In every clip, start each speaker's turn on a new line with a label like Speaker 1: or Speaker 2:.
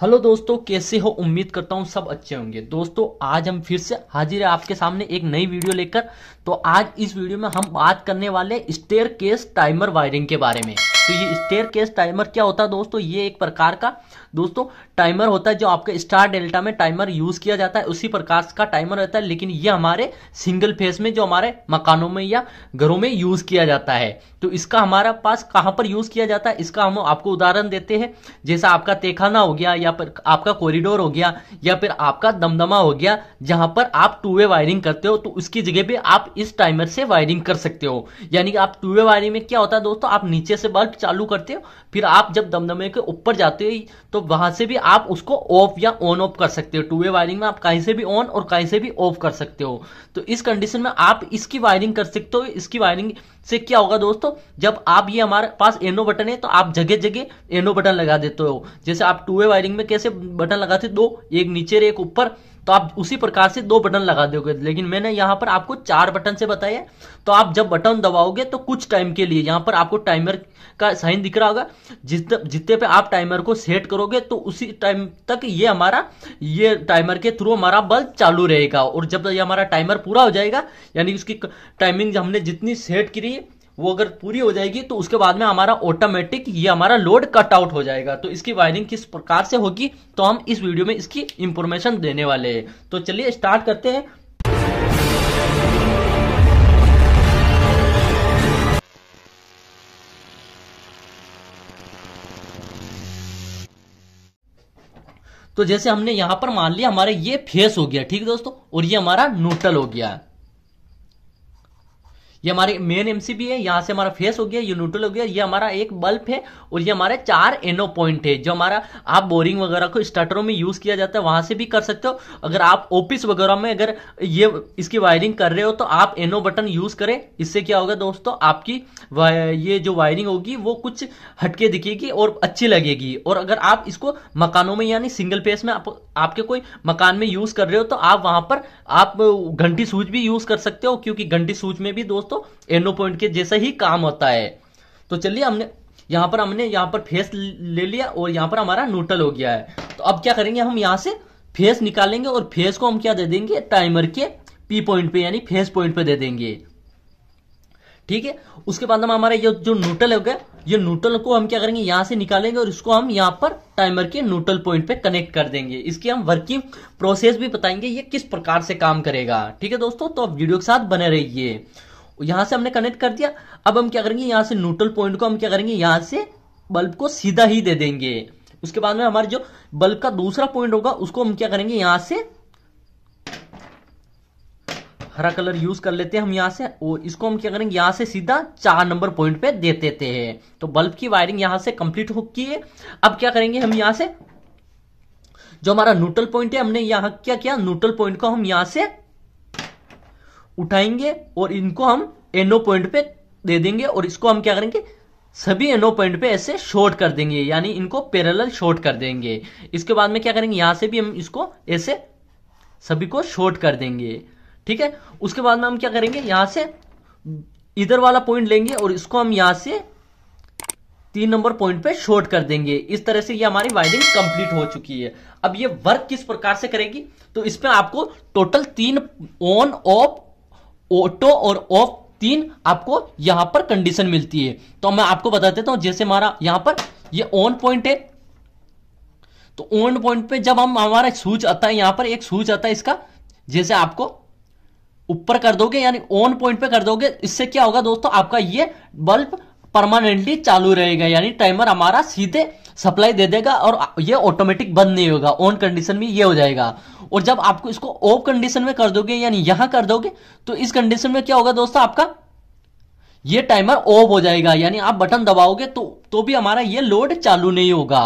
Speaker 1: hello दोस्तों कैसे हो उम्मीद करता हूँ सब अच्छे होंगे दोस्तों आज हम फिर से हाजिर है आपके सामने एक नई वीडियो लेकर तो आज इस वीडियो में हम बात करने वाले स्टेयर केस टाइमर वायरिंग के बारे में तो ये स्टेयर केस टाइमर क्या होता है दोस्तों ये एक प्रकार का दोस्तों टाइमर होता है जो आपके स्टार डेल्टा में टाइमर यूज किया जाता है उसी प्रकार का टाइमर रहता है लेकिन ये हमारे सिंगल फेस में जो हमारे मकानों में या घरों में यूज किया जाता है तो इसका हमारा पास कहां पर यूज किया जाता है इसका हम आपको उदाहरण देते हैं जैसा आपका तेखाना हो गया या फिर आपका कॉरिडोर हो गया या फिर आपका दमदमा हो गया जहां पर आप टू वे वायरिंग करते हो तो उसकी जगह पर आप इस टाइमर से वायरिंग कर सकते हो यानी कि आप टू वे वायरिंग में क्या होता है दोस्तों आप नीचे से बल्ब चालू करते हो फिर आप जब दमदमे के ऊपर जाते हो तो वहां से भी आप उसको ऑफ या ऑन ऑफ कर सकते हो टू वे वायरिंग में आप कहीं से भी ऑन और कहीं से भी ऑफ कर सकते हो तो इस कंडीशन में आप इसकी वायरिंग कर सकते हो इसकी वायरिंग से क्या होगा दोस्तों जब आप ये हमारे पास एनो बटन है तो आप जगह जगह एनो बटन लगा देते हो जैसे आप टू वे वायरिंग में कैसे बटन लगाते दो एक नीचे एक ऊपर तो आप उसी प्रकार से दो बटन लगा दोगे लेकिन मैंने यहाँ पर आपको चार बटन से बताया तो आप जब बटन दबाओगे तो कुछ टाइम के लिए यहाँ पर आपको टाइमर का साइन दिख रहा होगा जितने पे आप टाइमर को सेट करोगे तो उसी टाइम तक ये हमारा ये टाइमर के थ्रू हमारा बल्ब चालू रहेगा और जब ये हमारा टाइमर पूरा हो जाएगा यानी उसकी टाइमिंग हमने जितनी सेट करी है वो अगर पूरी हो जाएगी तो उसके बाद में हमारा ऑटोमेटिक ये हमारा लोड कट आउट हो जाएगा तो इसकी वायरिंग किस प्रकार से होगी तो हम इस वीडियो में इसकी इंफॉर्मेशन देने वाले हैं तो चलिए स्टार्ट करते हैं तो जैसे हमने यहां पर मान लिया हमारा ये फेस हो गया ठीक दोस्तों और ये हमारा न्यूट्रल हो गया ये हमारे मेन एमसीबी है यहाँ से हमारा फेस हो गया ये न्यूट्रल हो गया ये हमारा एक बल्ब है और ये हमारे चार एनो पॉइंट है जो हमारा आप बोरिंग वगैरह को स्टार्टरों में यूज किया जाता है वहां से भी कर सकते हो अगर आप ऑफिस वगैरह में अगर ये इसकी वायरिंग कर रहे हो तो आप एनो बटन यूज करें इससे क्या होगा दोस्तों आपकी ये जो वायरिंग होगी वो कुछ हटके दिखेगी और अच्छी लगेगी और अगर आप इसको मकानों में यानी सिंगल फेस में आप, आपके कोई मकान में यूज कर रहे हो तो आप वहां पर आप घंटी सूच भी यूज कर सकते हो क्योंकि घंटी सूच में भी दोस्त दोस्तों एनो पॉइंट के जैसे ही काम होता है तो चलिए हमने यहाँ पर हमने यहाँ पर फेस ले लिया और यहाँ पर हमारा नूटल हो गया है तो अब क्या करेंगे हम यहाँ से फेस निकालेंगे और फेस को हम क्या दे देंगे टाइमर के पी पॉइंट पे यानी फेस पॉइंट पे दे देंगे ठीक है उसके बाद हम हमारा ये जो नूटल हो गया ये नूटल को हम क्या करेंगे यहां से निकालेंगे और इसको हम यहां पर टाइमर के नूटल पॉइंट पे कनेक्ट कर देंगे इसकी हम वर्किंग प्रोसेस भी बताएंगे ये किस प्रकार से काम करेगा ठीक है दोस्तों तो आप वीडियो के साथ बने रहिए यहां से हमने कनेक्ट कर दिया अब हम क्या करेंगे यहां से न्यूट्रल पॉइंट को हम क्या करेंगे यहां से बल्ब को सीधा ही दे देंगे उसके बाद में हमारे जो बल्ब का दूसरा पॉइंट होगा उसको हम क्या करेंगे यहां से हरा कलर यूज कर लेते हैं हम यहां से और इसको हम क्या करेंगे यहां से सीधा चार नंबर पॉइंट पे दे देते हैं तो बल्ब की वायरिंग यहां से कंप्लीट हो की है अब क्या करेंगे हम यहां से जो हमारा न्यूट्रल पॉइंट है हमने यहां क्या किया न्यूट्रल पॉइंट को हम यहां से उठाएंगे और इनको हम एनो पॉइंट पे दे देंगे और इसको हम क्या करेंगे सभी एनो पॉइंट पे ऐसे शॉर्ट कर देंगे यानी इनको पैरल शॉर्ट कर देंगे इसके बाद में क्या करेंगे यहां से भी हम इसको ऐसे सभी को शॉर्ट कर देंगे ठीक है उसके बाद में हम क्या करेंगे यहां से इधर वाला पॉइंट लेंगे और इसको हम यहां से तीन नंबर पॉइंट पे शॉर्ट कर देंगे इस तरह से ये हमारी वायरिंग कंप्लीट हो चुकी है अब ये वर्क किस प्रकार से करेगी तो इसमें आपको टोटल तीन ऑन ऑफ ऑटो और ऑफ तीन आपको यहां पर कंडीशन मिलती है तो मैं आपको बता देता हूं जैसे हमारा यहां पर ये ऑन पॉइंट है तो ऑन पॉइंट पे जब हम हमारा स्विच आता है यहां पर एक स्विच आता है इसका जैसे आपको ऊपर कर दोगे यानी ऑन पॉइंट पे कर दोगे इससे क्या होगा दोस्तों आपका ये बल्ब परमानेंटली चालू रहेगा यानी टाइमर हमारा सीधे सप्लाई दे देगा और ये ऑटोमेटिक बंद नहीं होगा ऑन कंडीशन में ये हो जाएगा और जब आपको इसको ऑफ कंडीशन में कर दोगे यानी यहां कर दोगे तो इस कंडीशन में क्या होगा दोस्तों आपका ये टाइमर ऑफ हो जाएगा यानी आप बटन दबाओगे तो तो भी हमारा ये लोड चालू नहीं होगा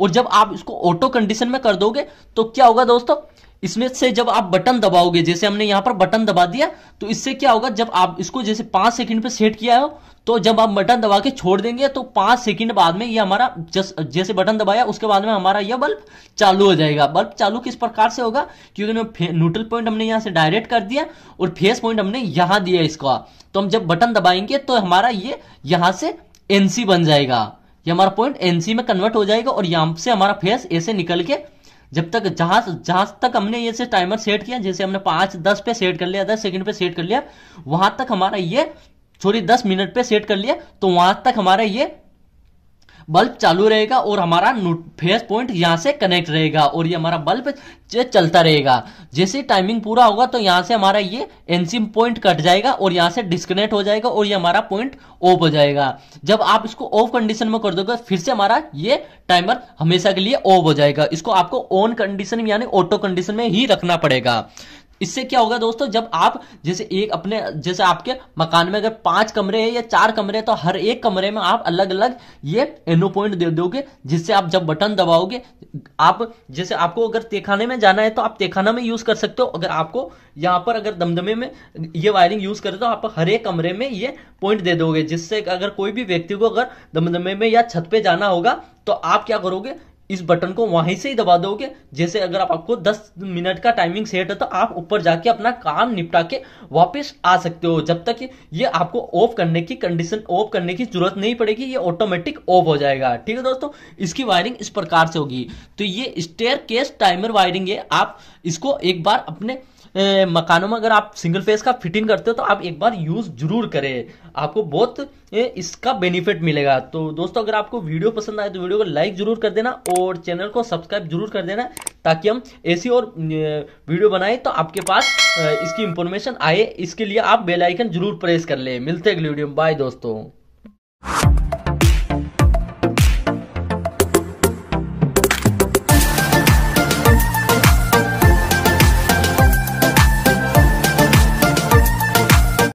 Speaker 1: और जब आप इसको ऑटो कंडीशन में कर दोगे तो क्या होगा दोस्तों इसमें से जब आप बटन दबाओगे जैसे हमने यहाँ पर बटन दबा दिया तो इससे क्या होगा जब आप इसको जैसे पांच सेकंड पे सेट किया हो तो जब आप बटन दबा के छोड़ देंगे तो पांच सेकंड बाद में ये हमारा जस जैसे बटन दबाया उसके बाद में हमारा यह बल्ब चालू हो जाएगा बल्ब चालू किस प्रकार से होगा क्योंकि न्यूट्रल पॉइंट हमने यहाँ से डायरेक्ट कर दिया और फेस पॉइंट हमने यहाँ दिया इसका तो हम जब बटन दबाएंगे तो हमारा ये यहाँ से एनसी बन जाएगा ये हमारा पॉइंट एनसी में कन्वर्ट हो जाएगा और यहाँ से हमारा फेस ऐसे निकल के जब तक जहाज जहाज तक हमने ये से टाइमर सेट किया जैसे हमने पांच दस पे सेट कर लिया दस सेकंड पे सेट कर लिया वहां तक हमारा ये सॉरी दस मिनट पे सेट कर लिया तो वहां तक हमारा ये बल्ब चालू रहेगा और हमारा फेस पॉइंट यहाँ से कनेक्ट रहेगा और ये हमारा बल्ब चलता रहेगा जैसे टाइमिंग पूरा होगा तो यहाँ से हमारा ये एनसी पॉइंट कट जाएगा और यहाँ से डिस्कनेक्ट हो जाएगा और ये हमारा पॉइंट ऑफ हो जाएगा जब आप इसको ऑफ कंडीशन में कर दोगे फिर से हमारा ये टाइमर हमेशा के लिए ऑफ हो जाएगा इसको आपको ऑन कंडीशन यानी ऑटो कंडीशन में ही रखना पड़ेगा इससे क्या होगा दोस्तों जब आप जैसे एक अपने जैसे आपके मकान में अगर पांच कमरे हैं या चार कमरे हैं तो हर एक कमरे में आप अलग अलग ये एनो पॉइंट दे दोगे जिससे आप जब बटन दबाओगे आप जैसे आपको अगर तेखाने में जाना है तो आप तेखाना में यूज कर सकते हो अगर आपको यहाँ पर अगर दमदमे में ये वायरिंग यूज करे तो आप हर एक कमरे में ये पॉइंट दे दोगे जिससे अगर कोई भी व्यक्ति को अगर दमदमे में या छत पे जाना होगा तो आप क्या करोगे इस बटन को वहीं से ही दबा दोगे जैसे अगर आप आपको 10 मिनट का टाइमिंग सेट है तो आप ऊपर जाके अपना काम निपटा के वापस आ सकते हो जब तक ये आपको ऑफ करने की कंडीशन ऑफ करने की जरूरत नहीं पड़ेगी ये ऑटोमेटिक ऑफ हो जाएगा ठीक है दोस्तों इसकी वायरिंग इस प्रकार से होगी तो ये स्टेयर केस टाइमर वायरिंग है आप इसको एक बार अपने मकानों में अगर आप सिंगल फेस का फिटिंग करते हो तो आप एक बार यूज़ जरूर करें आपको बहुत इसका बेनिफिट मिलेगा तो दोस्तों अगर आपको वीडियो पसंद आए तो वीडियो को लाइक जरूर कर देना और चैनल को सब्सक्राइब जरूर कर देना ताकि हम ऐसी और वीडियो बनाए तो आपके पास इसकी इंफॉर्मेशन आए इसके लिए आप बेलाइकन जरूर प्रेस कर ले मिलते हैं वीडियो में बाय दोस्तों